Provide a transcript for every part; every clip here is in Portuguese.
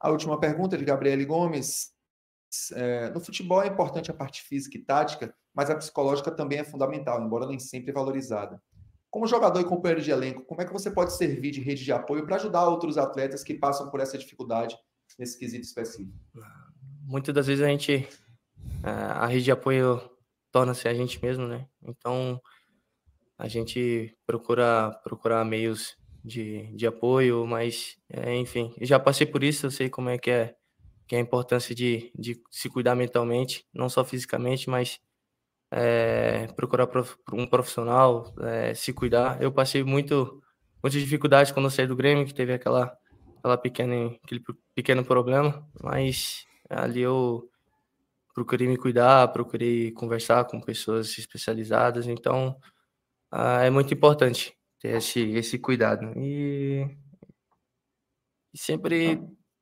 A última pergunta é de Gabriele Gomes. É, no futebol é importante a parte física e tática, mas a psicológica também é fundamental, embora nem sempre valorizada. Como jogador e companheiro de elenco, como é que você pode servir de rede de apoio para ajudar outros atletas que passam por essa dificuldade nesse quesito específico? Ah, muitas das vezes a gente, ah, a rede de apoio torna-se a gente mesmo, né? Então a gente procura procurar meios de, de apoio, mas é, enfim, já passei por isso, eu sei como é que é, que é a importância de, de se cuidar mentalmente, não só fisicamente, mas é, procurar prof, um profissional, é, se cuidar. Eu passei muito, muitas dificuldades quando eu saí do Grêmio, que teve aquela, aquela pequena, aquele pequeno problema, mas ali eu procurei me cuidar, procurei conversar com pessoas especializadas, então ah, é muito importante ter esse, esse cuidado. E, e sempre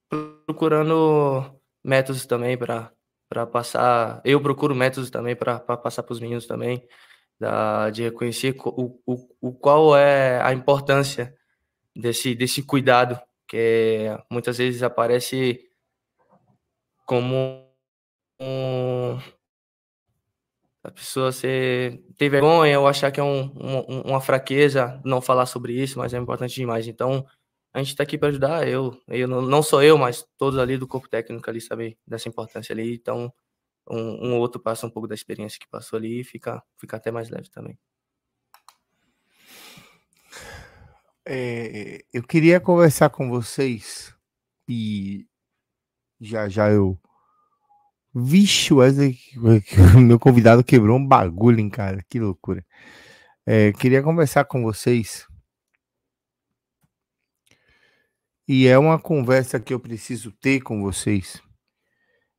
tá. procurando métodos também para para passar. Eu procuro métodos também para passar para os meninos também, da, de reconhecer o, o, o qual é a importância desse, desse cuidado, que muitas vezes aparece como um, a pessoa ser, ter vergonha ou achar que é um, um, uma fraqueza não falar sobre isso, mas é importante demais. Então, a gente está aqui para ajudar. Eu, eu não só eu, mas todos ali do corpo técnico ali sabem dessa importância ali. Então, um, um, outro passa um pouco da experiência que passou ali e fica, fica até mais leve também. É, é eu queria conversar com vocês e já já eu Vixe, Wesley, meu convidado quebrou um bagulho, hein, cara? Que loucura. É, queria conversar com vocês. E é uma conversa que eu preciso ter com vocês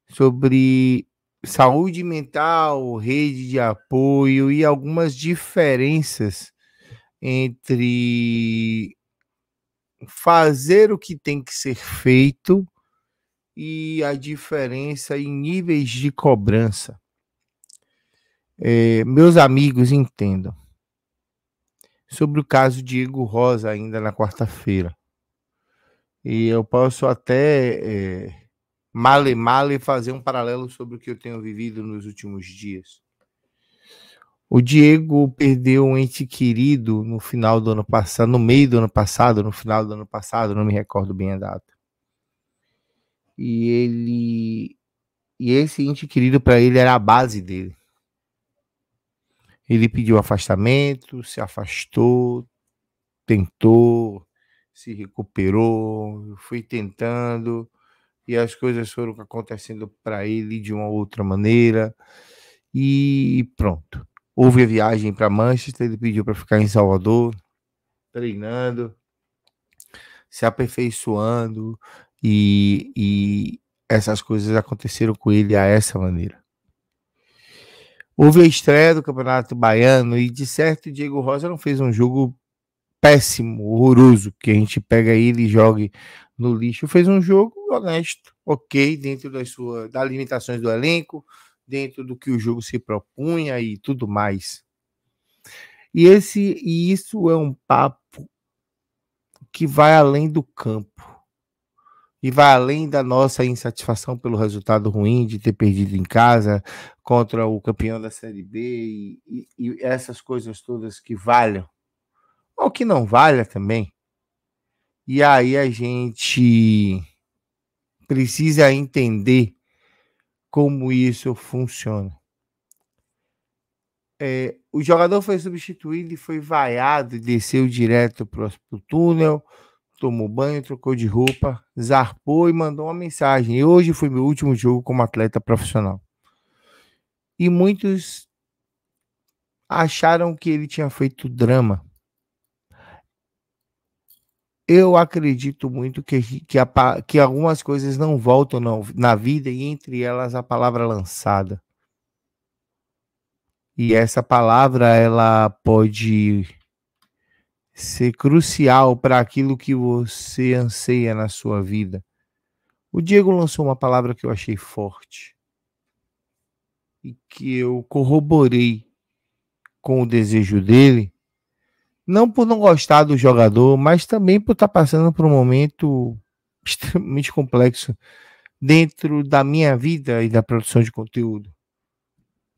sobre saúde mental, rede de apoio e algumas diferenças entre fazer o que tem que ser feito e a diferença em níveis de cobrança. É, meus amigos, entendam. Sobre o caso Diego Rosa, ainda na quarta-feira. E eu posso até, é, male male, fazer um paralelo sobre o que eu tenho vivido nos últimos dias. O Diego perdeu um ente querido no final do ano passado, no meio do ano passado, no final do ano passado, não me recordo bem a data e ele e esse ente querido para ele era a base dele. Ele pediu afastamento, se afastou, tentou, se recuperou, foi tentando e as coisas foram acontecendo para ele de uma outra maneira e pronto. Houve a viagem para Manchester, ele pediu para ficar em Salvador, treinando, se aperfeiçoando, e, e essas coisas aconteceram com ele a essa maneira. Houve a estreia do Campeonato Baiano e, de certo, Diego Rosa não fez um jogo péssimo, horroroso, que a gente pega ele e jogue no lixo. Fez um jogo honesto, ok, dentro das suas das limitações do elenco, dentro do que o jogo se propunha e tudo mais. E esse e isso é um papo que vai além do campo e vai além da nossa insatisfação pelo resultado ruim de ter perdido em casa contra o campeão da Série B e, e, e essas coisas todas que valham, ou que não valha também. E aí a gente precisa entender como isso funciona. É, o jogador foi substituído e foi vaiado, e desceu direto para o túnel tomou banho, trocou de roupa, zarpou e mandou uma mensagem. E hoje foi meu último jogo como atleta profissional. E muitos acharam que ele tinha feito drama. Eu acredito muito que, que, a, que algumas coisas não voltam na, na vida e entre elas a palavra lançada. E essa palavra ela pode ser crucial para aquilo que você anseia na sua vida. O Diego lançou uma palavra que eu achei forte e que eu corroborei com o desejo dele, não por não gostar do jogador, mas também por estar tá passando por um momento extremamente complexo dentro da minha vida e da produção de conteúdo.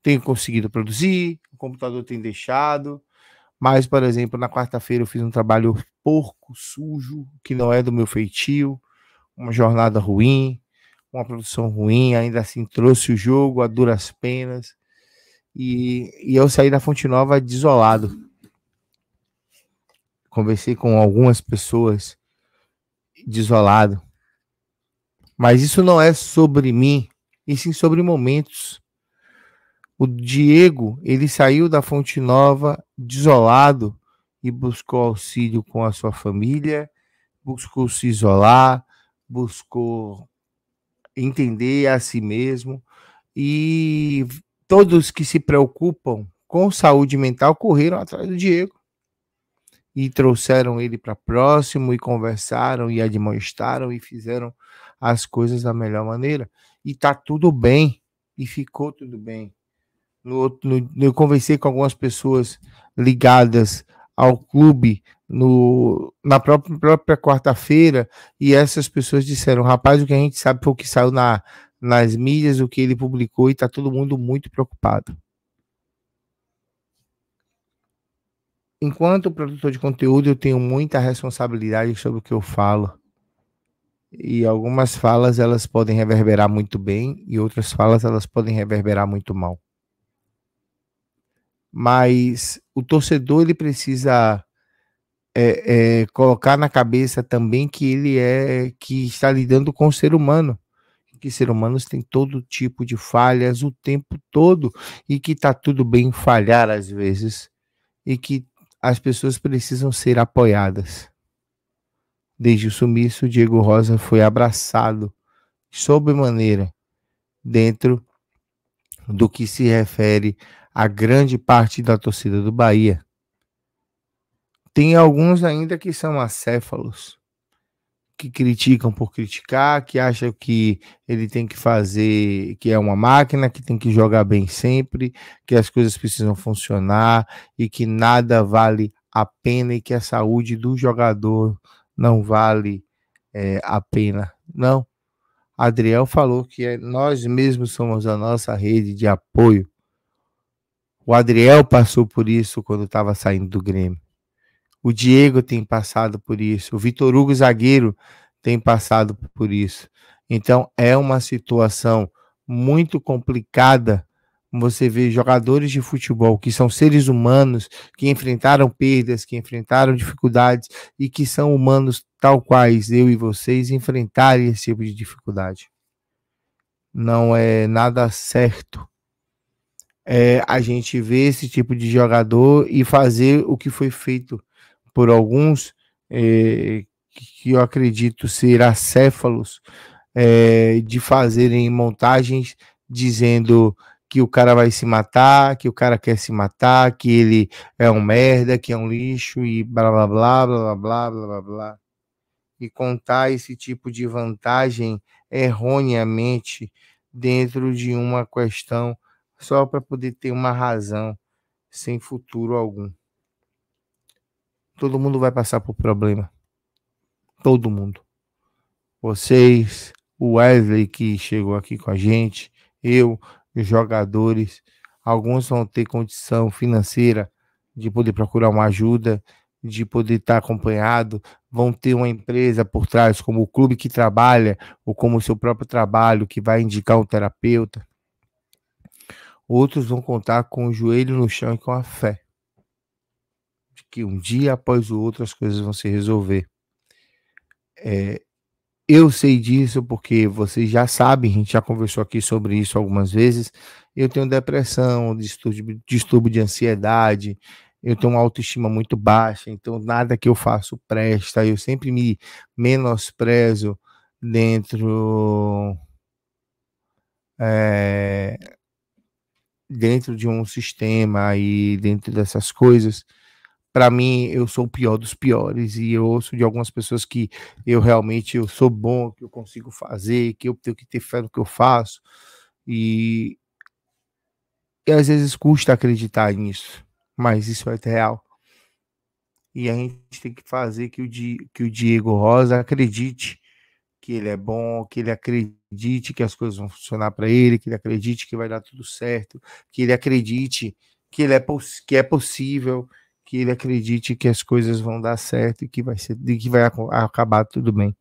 Tenho conseguido produzir, o computador tem deixado, mas, por exemplo, na quarta-feira eu fiz um trabalho porco, sujo, que não é do meu feitio, uma jornada ruim, uma produção ruim, ainda assim trouxe o jogo a duras penas. E, e eu saí da Fonte Nova desolado. Conversei com algumas pessoas desolado. Mas isso não é sobre mim, e sim sobre momentos. O Diego, ele saiu da Fonte Nova desolado e buscou auxílio com a sua família, buscou se isolar, buscou entender a si mesmo e todos que se preocupam com saúde mental correram atrás do Diego e trouxeram ele para próximo e conversaram e admoestaram e fizeram as coisas da melhor maneira e tá tudo bem e ficou tudo bem. No, no, eu conversei com algumas pessoas ligadas ao clube no, na própria, própria quarta-feira e essas pessoas disseram: rapaz, o que a gente sabe foi o que saiu na, nas mídias, o que ele publicou e está todo mundo muito preocupado. Enquanto produtor de conteúdo, eu tenho muita responsabilidade sobre o que eu falo e algumas falas elas podem reverberar muito bem e outras falas elas podem reverberar muito mal mas o torcedor ele precisa é, é, colocar na cabeça também que ele é que está lidando com o ser humano que ser humanos têm todo tipo de falhas o tempo todo e que tá tudo bem falhar às vezes e que as pessoas precisam ser apoiadas. Desde o sumiço, Diego Rosa foi abraçado sobremaneira dentro do que se refere a grande parte da torcida do Bahia. Tem alguns ainda que são acéfalos, que criticam por criticar, que acham que ele tem que fazer, que é uma máquina, que tem que jogar bem sempre, que as coisas precisam funcionar e que nada vale a pena e que a saúde do jogador não vale é, a pena. Não, Adriel falou que é, nós mesmos somos a nossa rede de apoio. O Adriel passou por isso quando estava saindo do Grêmio. O Diego tem passado por isso. O Vitor Hugo zagueiro tem passado por isso. Então é uma situação muito complicada você vê jogadores de futebol que são seres humanos, que enfrentaram perdas, que enfrentaram dificuldades e que são humanos tal quais eu e vocês enfrentarem esse tipo de dificuldade. Não é nada certo. É a gente ver esse tipo de jogador e fazer o que foi feito por alguns é, que eu acredito ser acéfalos é, de fazerem montagens dizendo que o cara vai se matar, que o cara quer se matar, que ele é um merda, que é um lixo e blá blá blá blá blá blá blá blá. E contar esse tipo de vantagem erroneamente dentro de uma questão só para poder ter uma razão sem futuro algum. Todo mundo vai passar por problema. Todo mundo. Vocês, o Wesley que chegou aqui com a gente, eu, jogadores. Alguns vão ter condição financeira de poder procurar uma ajuda, de poder estar acompanhado, vão ter uma empresa por trás, como o clube que trabalha, ou como o seu próprio trabalho, que vai indicar um terapeuta. Outros vão contar com o joelho no chão e com a fé. De que um dia após o outro as coisas vão se resolver. É, eu sei disso porque vocês já sabem, a gente já conversou aqui sobre isso algumas vezes. Eu tenho depressão, distúrbio, distúrbio de ansiedade, eu tenho uma autoestima muito baixa, então nada que eu faço presta, eu sempre me menosprezo dentro é, dentro de um sistema e dentro dessas coisas para mim eu sou o pior dos piores e eu ouço de algumas pessoas que eu realmente eu sou bom, que eu consigo fazer, que eu tenho que ter fé no que eu faço e, e às vezes custa acreditar nisso, mas isso é real. E a gente tem que fazer que o, Di, que o Diego Rosa acredite que ele é bom, que ele acredite que as coisas vão funcionar para ele, que ele acredite que vai dar tudo certo, que ele acredite que ele é, que é possível que ele acredite que as coisas vão dar certo e que vai ser que vai acabar tudo bem.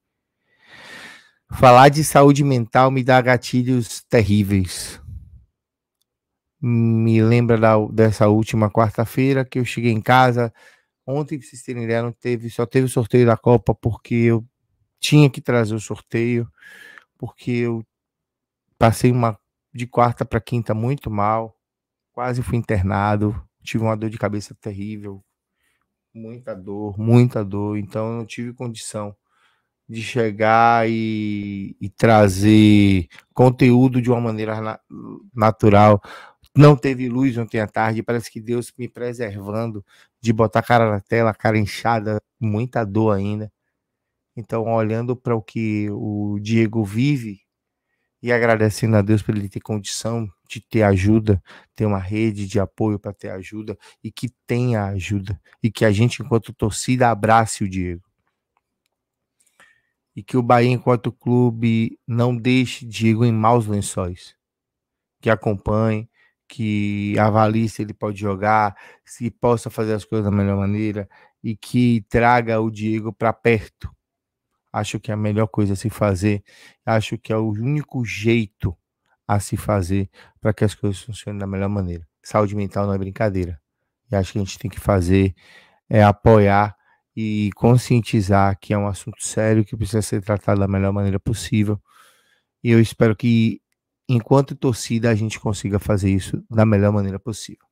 Falar de saúde mental me dá gatilhos terríveis. Me lembra da, dessa última quarta-feira que eu cheguei em casa. Ontem, vocês terem ideia, não teve, só teve o sorteio da Copa porque eu tinha que trazer o sorteio, porque eu passei uma de quarta para quinta muito mal, quase fui internado, tive uma dor de cabeça terrível, muita dor, muita dor. Então, eu não tive condição de chegar e, e trazer conteúdo de uma maneira na, natural. Não teve luz ontem à tarde, parece que Deus me preservando de botar a cara na tela, cara inchada, muita dor ainda. Então, olhando para o que o Diego vive, e agradecendo a Deus por ele ter condição de ter ajuda, ter uma rede de apoio para ter ajuda e que tenha ajuda e que a gente enquanto torcida abrace o Diego. E que o Bahia enquanto clube não deixe Diego em maus lençóis. Que acompanhe, que avalie se ele pode jogar, se possa fazer as coisas da melhor maneira e que traga o Diego para perto acho que é a melhor coisa a se fazer, acho que é o único jeito a se fazer para que as coisas funcionem da melhor maneira. Saúde mental não é brincadeira. E acho que a gente tem que fazer é apoiar e conscientizar que é um assunto sério que precisa ser tratado da melhor maneira possível. E eu espero que enquanto torcida a gente consiga fazer isso da melhor maneira possível.